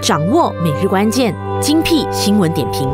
掌握每日关键，精辟新闻点评。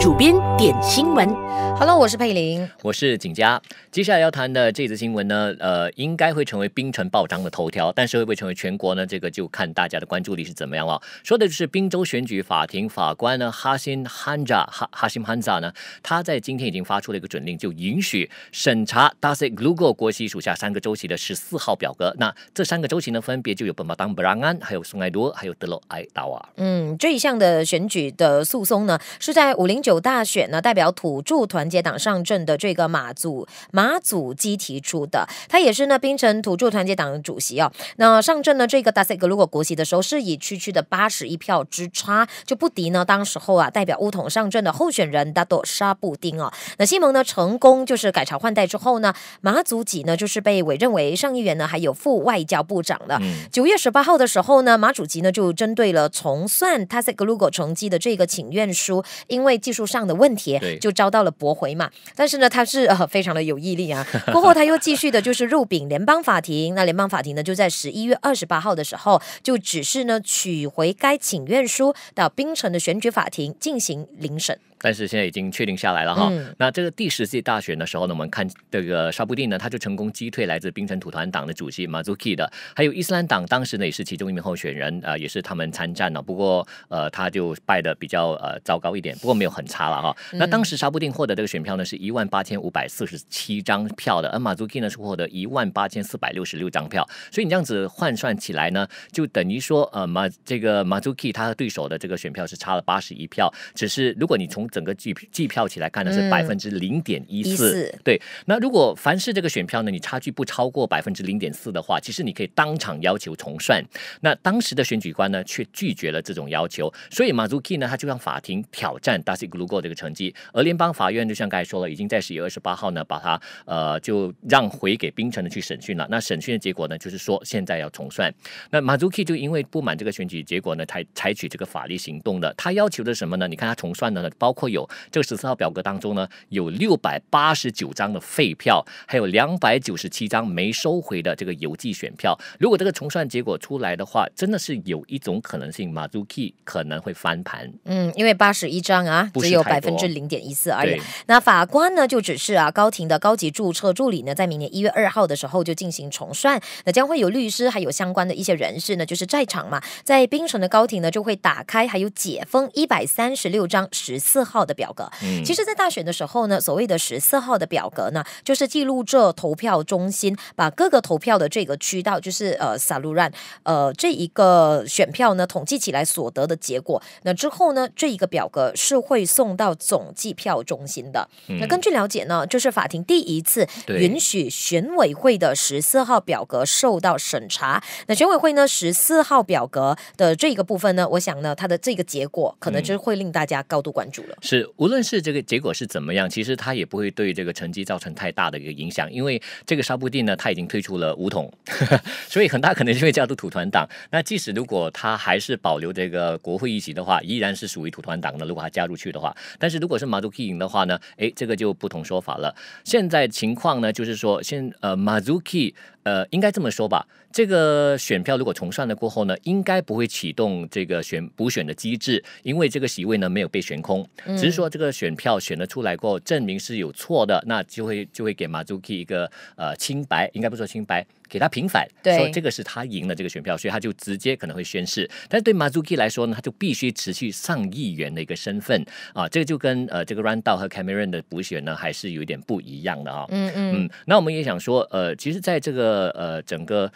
主编点新闻，hello，我是佩玲，我是景佳。接下来要谈的这则新闻呢，呃，应该会成为冰城报章的头条，但是会不会成为全国呢？这个就看大家的关注力是怎么样了。说的就是滨州选举法庭法官呢，哈辛汉扎哈哈辛汉扎呢，他在今天已经发出了一个准令，就允许审查 d a s i g g 国旗属下三个州旗的十四号表格。那这三个州旗呢，分别就有本巴当布朗安，还有松海多，还有德洛艾达瓦。嗯，这一项的选举的诉讼呢，是在五零九。九大选呢，代表土著团结党上阵的这个马祖马祖基提出的，他也是呢，槟城土著团结党主席哦。那上阵呢，这个 t a s 鲁 g l u g o 国席的时候，是以区区的八十一票之差就不敌呢，当时候啊，代表乌统上阵的候选人达朵沙布丁哦。那西蒙呢，成功就是改朝换代之后呢，马祖基呢就是被委任为上议员呢，还有副外交部长的。九月十八号的时候呢，马祖基呢就针对了重算 t a s 鲁 g l u g o 成绩的这个请愿书，因为技术。书上的问题就遭到了驳回嘛，但是呢，他是呃非常的有毅力啊。过后他又继续的就是入禀联邦法庭，那联邦法庭呢就在十一月二十八号的时候就指示呢取回该请愿书到槟城的选举法庭进行聆审。但是现在已经确定下来了哈。那这个第十届大选的时候呢，我们看这个沙布定呢，他就成功击退来自冰城土团党的主席马祖基的，还有伊斯兰党当时呢也是其中一名候选人，呃，也是他们参战了。不过呃，他就败的比较呃糟糕一点，不过没有很差了哈。那当时沙布定获得这个选票呢，是一万八千五百四十七张票的，而马祖基呢是获得一万八千四百六十六张票。所以你这样子换算起来呢，就等于说呃马这个马祖基他和对手的这个选票是差了八十一票。只是如果你从整个计计票起来看呢是百分之零点一四，对。那如果凡是这个选票呢，你差距不超过百分之零点四的话，其实你可以当场要求重算。那当时的选举官呢，却拒绝了这种要求，所以马祖 key 呢，他就让法庭挑战 g 西 u g o 这个成绩。而联邦法院就像刚才说了，已经在十月二十八号呢，把他呃就让回给冰城的去审讯了。那审讯的结果呢，就是说现在要重算。那马祖 key 就因为不满这个选举结果呢，才采取这个法律行动的。他要求的什么呢？你看他重算的呢，包会括有这个十四号表格当中呢，有六百八十九张的废票，还有两百九十七张没收回的这个邮寄选票。如果这个重算结果出来的话，真的是有一种可能性，马祖基可能会翻盘。嗯，因为八十一张啊，只有百分之零点一四而已。那法官呢，就只是啊，高庭的高级注册助理呢，在明年一月二号的时候就进行重算。那将会有律师还有相关的一些人士呢，就是在场嘛，在冰城的高庭呢，就会打开还有解封一百三十六张十四。号的表格，其实，在大选的时候呢，所谓的十四号的表格呢，就是记录这投票中心把各个投票的这个渠道，就是呃 s a l u a n 呃这一个选票呢统计起来所得的结果。那之后呢，这一个表格是会送到总计票中心的。那根据了解呢，就是法庭第一次允许选委会的十四号表格受到审查。那选委会呢，十四号表格的这一个部分呢，我想呢，它的这个结果可能就是会令大家高度关注了。是，无论是这个结果是怎么样，其实他也不会对这个成绩造成太大的一个影响，因为这个沙布蒂呢他已经退出了五统，所以很大可能就会加入土团党。那即使如果他还是保留这个国会一级的话，依然是属于土团党。的。如果他加入去的话，但是如果是马祖基赢的话呢，诶，这个就不同说法了。现在情况呢就是说，现呃马祖基。呃，应该这么说吧，这个选票如果重算了过后呢，应该不会启动这个选补选的机制，因为这个席位呢没有被悬空，只是说这个选票选的出来过后证明是有错的，那就会就会给马祖基一个呃清白，应该不说清白。给他平反，说这个是他赢了这个选票，所以他就直接可能会宣誓。但是对马祖基来说呢，他就必须持续上议员的一个身份啊，这个就跟呃这个 r a n d l 和 Cameron 的补选呢，还是有一点不一样的啊。嗯嗯嗯。那我们也想说，呃，其实在这个呃整个。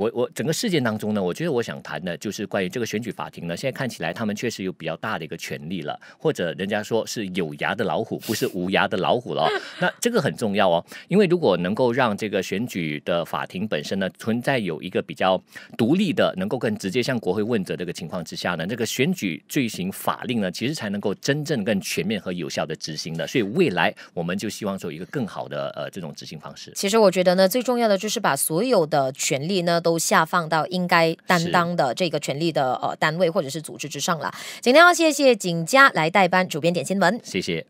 我我整个事件当中呢，我觉得我想谈的就是关于这个选举法庭呢，现在看起来他们确实有比较大的一个权利了，或者人家说是有牙的老虎，不是无牙的老虎了。那这个很重要哦，因为如果能够让这个选举的法庭本身呢存在有一个比较独立的、能够更直接向国会问责的一个情况之下呢，这个选举罪行法令呢，其实才能够真正更全面和有效的执行的。所以未来我们就希望说一个更好的呃这种执行方式。其实我觉得呢，最重要的就是把所有的权利呢都。都下放到应该担当的这个权力的呃单位或者是组织之上了。今天要谢谢景佳来代班主编点新闻，谢谢，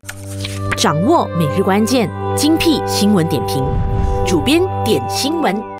掌握每日关键精辟新闻点评，主编点新闻。